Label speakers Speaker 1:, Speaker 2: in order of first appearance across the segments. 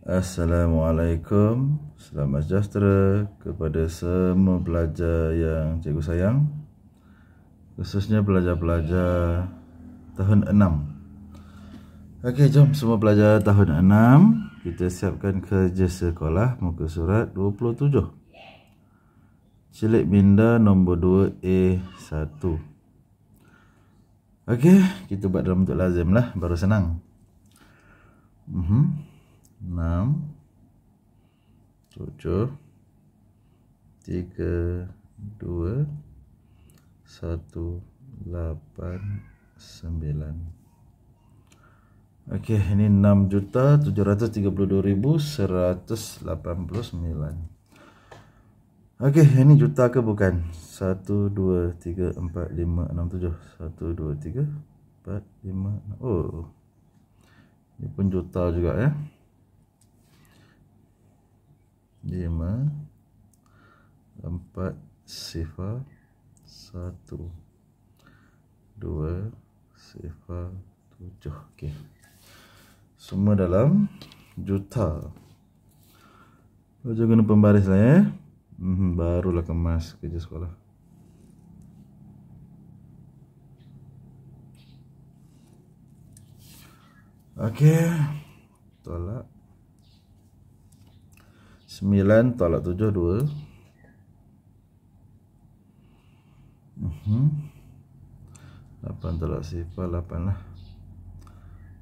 Speaker 1: Assalamualaikum Selamat sejahtera kepada semua pelajar yang cikgu sayang Khususnya pelajar-pelajar tahun 6 Okey, jom semua pelajar tahun 6 Kita siapkan kerja sekolah muka surat 27 Cilik minda nombor 2A1 Okey, kita buat dalam bentuk lazim lah, baru senang Mhm. uh enam, tujuh, tiga, dua, satu, lapan, sembilan. Okey, ini enam juta tujuh ratus tiga puluh dua ribu seratus lapan puluh sembilan. Okey, ini juta ke bukan? Satu, dua, tiga, empat, lima, enam, tujuh. Satu, dua, tiga, empat, lima, enam. Oh, ini pun juta juga ya. 5 empat sifar satu dua sifar tujuh. okey semua dalam juta Baca guna pembaris lah ya hmm, Barulah kemas kerja sekolah Okey Tolak Sembilan tolak tujuh dua mhm. Lapan tolak sifar lapan lah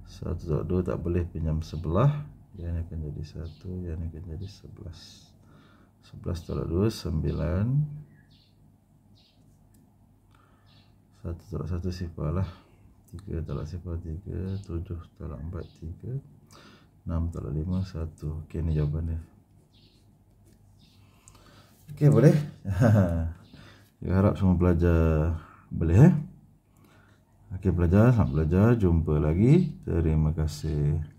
Speaker 1: Satu tolak dua tak boleh pinjam sebelah Yang ini akan jadi satu Yang ini akan jadi sebelas Sebelas tolak dua sembilan Satu tolak satu sifar lah Tiga tolak sifar tiga Tujuh tolak empat tiga Enam tolak lima satu Okey ni jawapan dia Okey boleh. Saya harap semua pelajar boleh eh. Okey pelajar, selamat belajar. Jumpa lagi. Terima kasih.